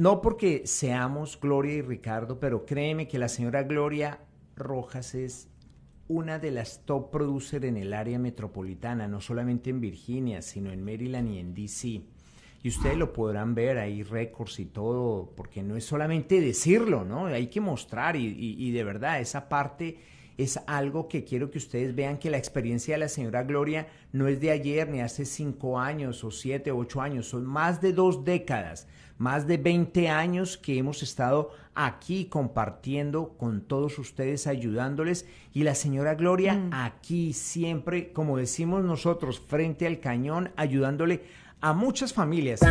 no porque seamos Gloria y Ricardo, pero créeme que la señora Gloria Rojas es una de las top producer en el área metropolitana, no solamente en Virginia, sino en Maryland y en DC. Y ustedes lo podrán ver, ahí, récords y todo, porque no es solamente decirlo, ¿no? Hay que mostrar y de verdad esa parte es algo que quiero que ustedes vean que la experiencia de la señora Gloria no es de ayer ni hace cinco años o siete o ocho años, son más de dos décadas, más de 20 años que hemos estado aquí compartiendo con todos ustedes, ayudándoles y la señora Gloria mm. aquí siempre, como decimos nosotros, frente al cañón, ayudándole a muchas familias.